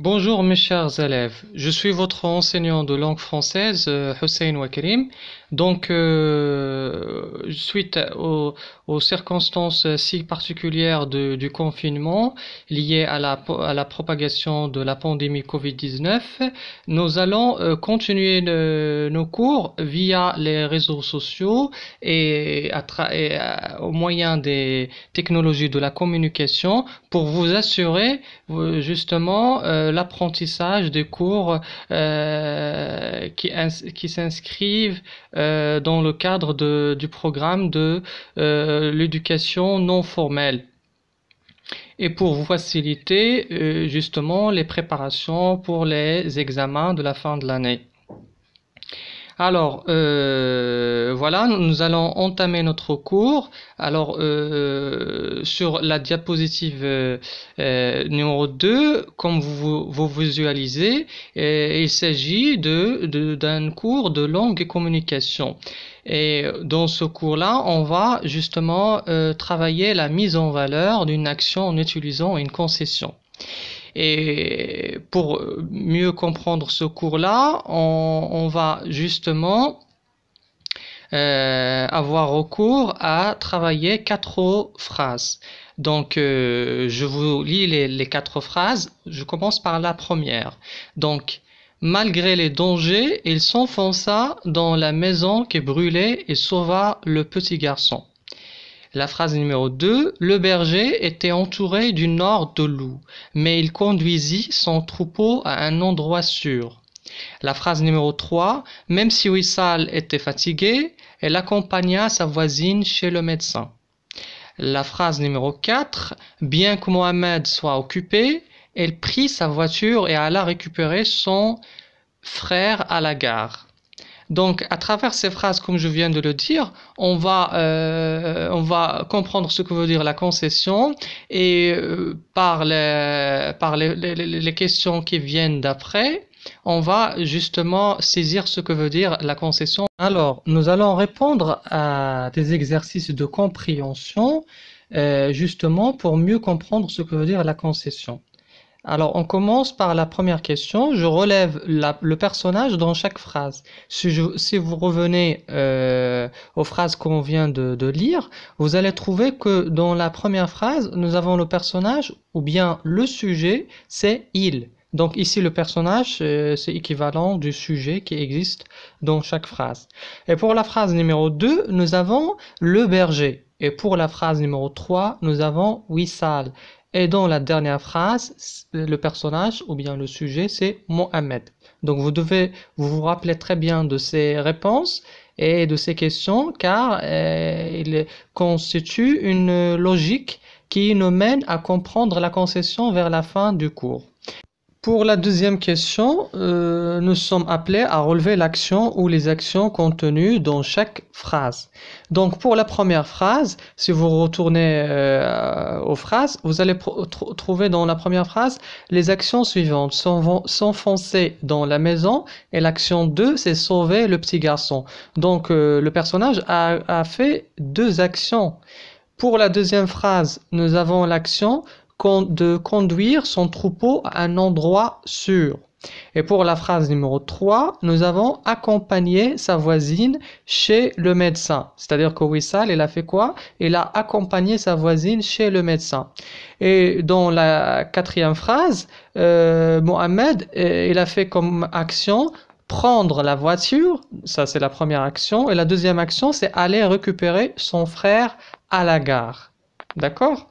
Bonjour mes chers élèves, je suis votre enseignant de langue française, euh, Hussein Wakrim. Donc, euh, suite aux, circonstances si particulières du confinement liées à la, propagation de la pandémie Covid-19, nous allons euh, continuer nos cours via les réseaux sociaux et, au moyen des technologies de la communication pour vous assurer justement l'apprentissage des cours euh, qui, qui s'inscrivent euh, dans le cadre du programme de euh, l'éducation non formelle et pour faciliter justement les préparations pour les examens de la fin de l'année. Alors, euh, voilà, nous allons entamer notre cours. Alors, euh, sur la diapositive euh, numéro 2, comme vous, vous visualisez, il s'agit de, d'un cours de langue et communication. Et dans ce cours-là, on va justement travailler la mise en valeur d'une action en utilisant une concession. Et pour mieux comprendre ce cours-là, on, va justement euh, avoir recours à travailler quatre phrases. Donc, euh, je vous lis les, quatre phrases. Je commence par la première. Donc, malgré les dangers, il s'enfonça dans la maison qui brûlait et sauva le petit garçon. La phrase numéro 2, le berger était entouré d'une horde de loups, mais il conduisit son troupeau à un endroit sûr. La phrase numéro 3, même si Wissal était fatigué, elle accompagna sa voisine chez le médecin. La phrase numéro 4, bien que Mohamed soit occupé, elle prit sa voiture et alla récupérer son frère à la gare. Donc, à travers ces phrases, comme je viens de le dire, on va, euh, comprendre ce que veut dire la concession et euh, par, les, questions qui viennent d'après, on va justement saisir ce que veut dire la concession. Alors, nous allons répondre à des exercices de compréhension euh, justement pour mieux comprendre ce que veut dire la concession. Alors, on commence par la première question. Je relève le personnage dans chaque phrase. Si, vous revenez euh, aux phrases qu'on vient de, lire, vous allez trouver que dans la première phrase, nous avons le personnage ou bien le sujet, c'est il. Donc ici, le personnage, euh, c'est équivalent du sujet qui existe dans chaque phrase. Et pour la phrase numéro 2, nous avons le berger. Et pour la phrase numéro 3, nous avons Wissal. Et dans la dernière phrase, le personnage ou bien le sujet, c'est Mohamed. Donc vous devez vous, rappeler très bien de ces réponses et de ces questions car elles euh, il constitue une logique qui nous mène à comprendre la concession vers la fin du cours. Pour la deuxième question, euh, nous sommes appelés à relever l'action ou les actions contenues dans chaque phrase. Donc pour la première phrase, si vous retournez euh, aux phrases, vous allez trouver dans la première phrase les actions suivantes. S'enfoncer dans la maison et l'action 2, c'est sauver le petit garçon. Donc euh, le personnage a fait deux actions. Pour la deuxième phrase, nous avons l'action de conduire son troupeau à un endroit sûr. Et pour la phrase numéro 3, nous avons accompagné sa voisine chez le médecin. C'est-à-dire que Wissal, il a fait quoi Il a accompagné sa voisine chez le médecin. Et dans la quatrième phrase, euh, Mohamed, euh, il a fait comme action prendre la voiture. Ça, c'est la première action. Et la deuxième action, c'est aller récupérer son frère à la gare. D'accord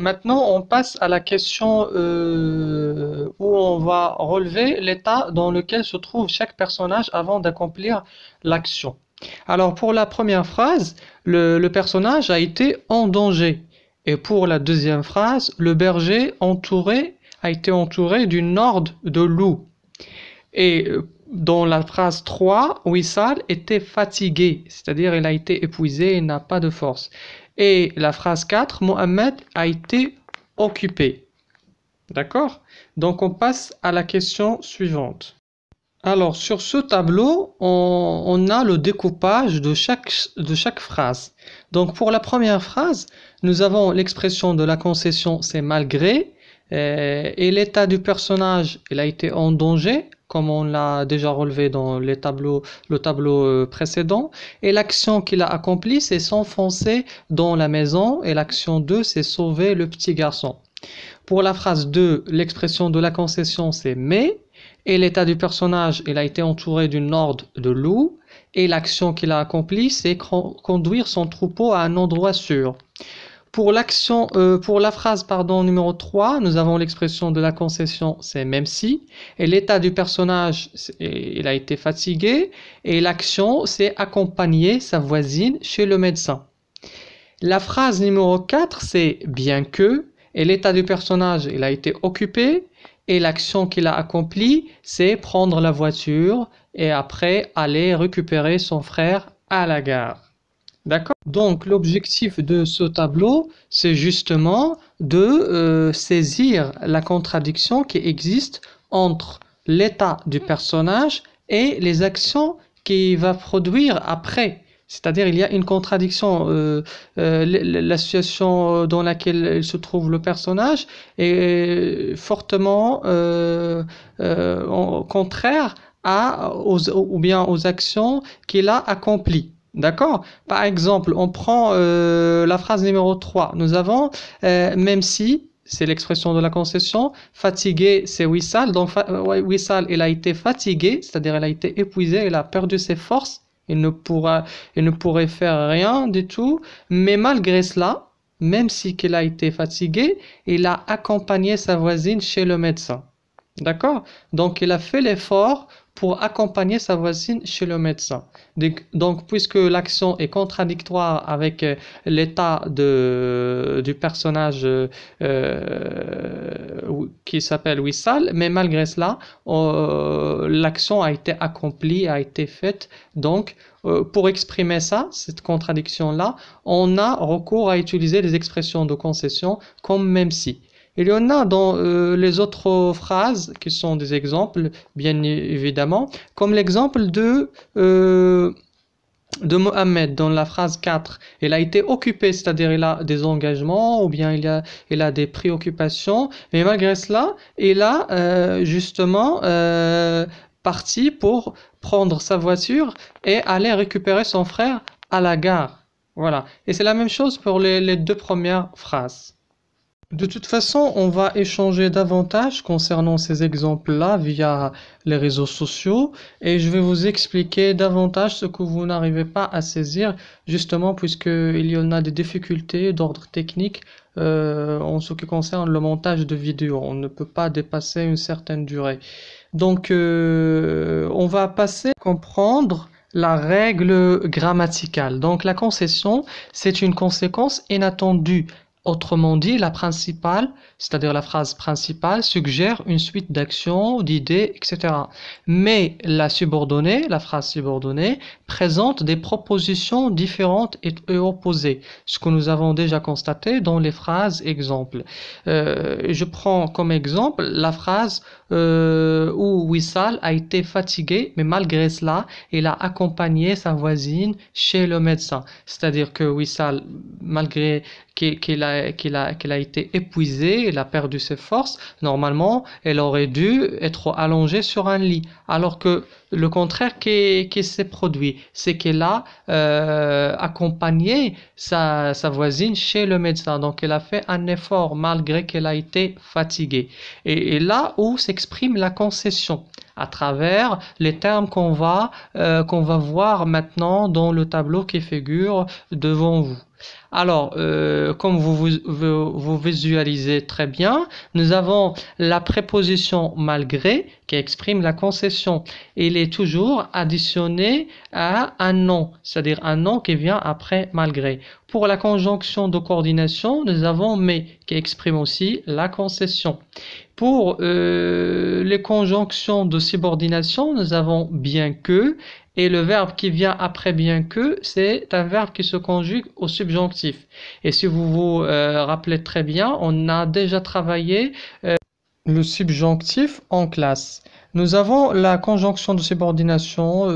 Maintenant, on passe à la question euh, où on va relever l'état dans lequel se trouve chaque personnage avant d'accomplir l'action. Alors, pour la première phrase, le, personnage a été en danger. Et pour la deuxième phrase, le berger entouré a été entouré d'une horde de loups. Et euh, dans la phrase 3, Wissal était fatigué, c'est-à-dire il a été épuisé et n'a pas de force. Et la phrase 4, Mohamed a été occupé. D'accord Donc on passe à la question suivante. Alors sur ce tableau, on, a le découpage de chaque, phrase. Donc pour la première phrase, nous avons l'expression de la concession, c'est malgré, et, euh, et l'état du personnage, il a été en danger, comme on l'a déjà relevé dans les tableaux, le tableau euh, précédent. Et l'action qu'il a accomplie, c'est s'enfoncer dans la maison. Et l'action 2, c'est sauver le petit garçon. Pour la phrase 2, l'expression de la concession, c'est mais. Et l'état du personnage, il a été entouré d'une horde de loups. Et l'action qu'il a accomplie, c'est conduire son troupeau à un endroit sûr. Pour l'action, euh, pour la phrase pardon numéro 3, nous avons l'expression de la concession, c'est même si, et l'état du personnage, il a été fatigué, et l'action, c'est accompagner sa voisine chez le médecin. La phrase numéro 4, c'est bien que, et l'état du personnage, il a été occupé, et l'action qu'il a accomplie, c'est prendre la voiture et après aller récupérer son frère à la gare. Donc l'objectif de ce tableau, c'est justement de euh, saisir la contradiction qui existe entre l'état du personnage et les actions qu'il va produire après. C'est-à-dire il y a une contradiction, euh, euh, la situation dans laquelle se trouve le personnage est fortement contraire ou bien aux actions qu'il a accomplies. D'accord Par exemple, on prend euh, la phrase numéro 3. Nous avons euh, même si, c'est l'expression de la concession, fatigué, c'est Wissal. Donc euh, Wissal, il a été fatigué, c'est-à-dire il a été épuisé, il a perdu ses forces, il ne, pourra, il ne pourrait faire rien du tout. Mais malgré cela, même si qu'il a été fatigué, il a accompagné sa voisine chez le médecin. D'accord Donc il a fait l'effort pour accompagner sa voisine chez le médecin. Donc, puisque l'action est contradictoire avec euh, l'état euh, du personnage euh, qui s'appelle Wissal, mais malgré cela, l'action a été accomplie, a été faite. Donc, pour exprimer ça, cette contradiction-là, on a recours à utiliser les expressions de concession comme même si. Il y en a dans euh, les autres phrases qui sont des exemples, bien évidemment, comme l'exemple de, euh, de Mohamed dans la phrase 4. Il a été occupé, c'est-à-dire il a des engagements ou bien il a, il a des préoccupations, mais malgré cela, il a euh, justement parti pour prendre sa voiture et aller récupérer son frère à la gare. Voilà. Et c'est la même chose pour les deux premières phrases. De toute façon, on va échanger davantage concernant ces exemples-là via les réseaux sociaux et je vais vous expliquer davantage ce que vous n'arrivez pas à saisir justement puisqu'il y en a des difficultés d'ordre technique euh, en ce qui concerne le montage de vidéos. On ne peut pas dépasser une certaine durée. Donc, euh, on va passer à comprendre la règle grammaticale. Donc la concession, c'est une conséquence inattendue Autrement dit, la principale, c'est-à-dire la phrase principale, suggère une suite d'actions, d'idées, etc. Mais la subordonnée, la phrase subordonnée, présente des propositions différentes et, opposées, ce que nous avons déjà constaté dans les phrases exemples. Euh, je prends comme exemple la phrase euh, où Wissal a été fatigué, mais malgré cela, il a accompagné sa voisine chez le médecin. C'est-à-dire que Wissal, malgré qu'elle a, a, a, été épuisée, elle a perdu ses forces, normalement, elle aurait dû être allongée sur un lit. Alors que le contraire qui, s'est produit, c'est qu'elle a euh, accompagné sa, voisine chez le médecin. Donc, elle a fait un effort malgré qu'elle a été fatiguée. et là où s'exprime la concession à travers les termes qu'on va, euh, qu'on va voir maintenant dans le tableau qui figure devant vous. Alors, euh, comme vous, vous, vous, visualisez très bien, nous avons la préposition malgré qui exprime la concession. Il est toujours additionné à un nom, c'est-à-dire un nom qui vient après malgré. Pour la conjonction de coordination, nous avons mais qui exprime aussi la concession. Pour euh, les conjonctions de subordination, nous avons bien que et le verbe qui vient après bien que, c'est un verbe qui se conjugue au subjonctif. Et si vous vous euh, rappelez très bien, on a déjà travaillé euh, le subjonctif en classe. Nous avons la conjonction de subordination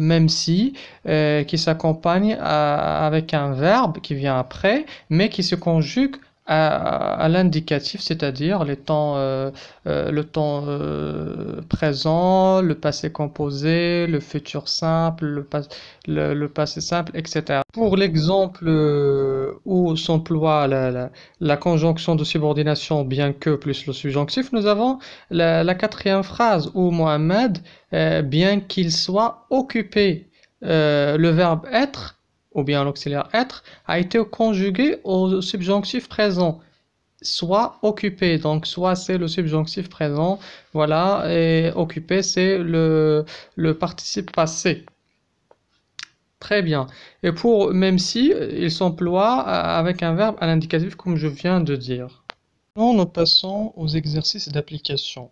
même si qui s'accompagne avec un verbe qui vient après, mais qui se conjugue à, l'indicatif, c'est-à-dire les temps, euh, euh, le temps euh, présent, le passé composé, le futur simple, le, le, passé simple, etc. Pour l'exemple euh, où s'emploie la, la, la, conjonction de subordination bien que plus le subjonctif, nous avons la, la quatrième phrase où Mohamed, euh, bien qu'il soit occupé, le verbe être, ou bien l'auxiliaire être a été conjugué au subjonctif présent soit occupé donc soit c'est le subjonctif présent voilà et occupé c'est le participe passé Très bien. Et pour même si, il s'emploie avec un verbe à l'indicatif comme je viens de dire. Maintenant, nous passons aux exercices d'application.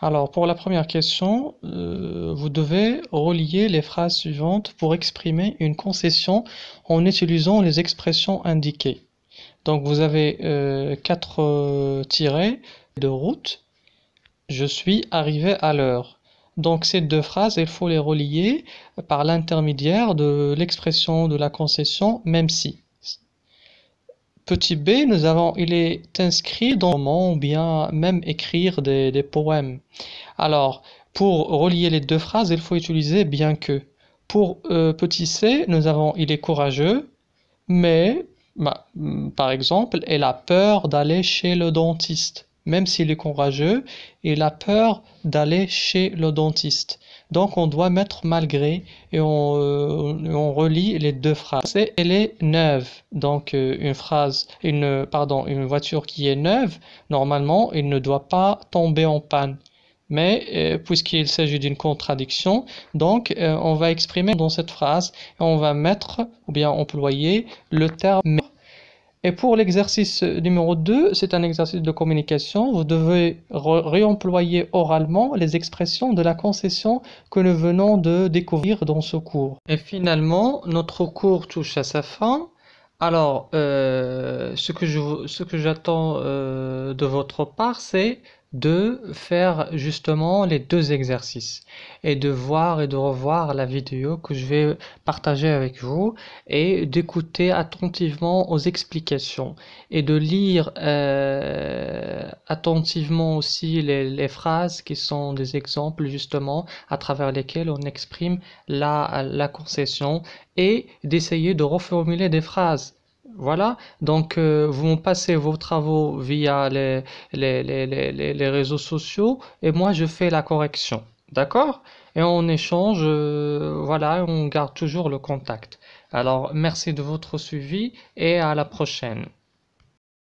Alors, pour la première question, euh, vous devez relier les phrases suivantes pour exprimer une concession en utilisant les expressions indiquées. Donc, vous avez euh, quatre euh, de route. Je suis arrivé à l'heure. Donc, ces deux phrases, il faut les relier par l'intermédiaire de l'expression de la concession, même si petit b, nous avons, il est inscrit dans le ou bien même écrire des, poèmes. Alors, pour relier les deux phrases, il faut utiliser bien que. Pour euh, petit c, nous avons il est courageux, mais bah, mm, par exemple, il a peur d'aller chez le dentiste. Même s'il est courageux, il a peur d'aller chez le dentiste. Donc on doit mettre malgré et euh, on, relie les deux phrases. Et elle est neuve. Donc euh, une phrase, une, pardon, une voiture qui est neuve, normalement, il ne doit pas tomber en panne. Mais euh, puisqu'il s'agit d'une contradiction, donc on va exprimer dans cette phrase, on va mettre ou bien employer le terme et pour l'exercice numéro 2, c'est un exercice de communication. Vous devez réemployer oralement les expressions de la concession que nous venons de découvrir dans ce cours. Et finalement, notre cours touche à sa fin. Alors, euh, ce que j'attends euh, de votre part, c'est de faire justement les deux exercices et de voir et de revoir la vidéo que je vais partager avec vous et d'écouter attentivement aux explications et de lire euh, attentivement aussi les, phrases qui sont des exemples justement à travers lesquels on exprime la concession et d'essayer de reformuler des phrases voilà, donc euh, vous passez vos travaux via les, réseaux sociaux et moi je fais la correction. D'accord Et on échange, euh, voilà, on garde toujours le contact. Alors merci de votre suivi et à la prochaine.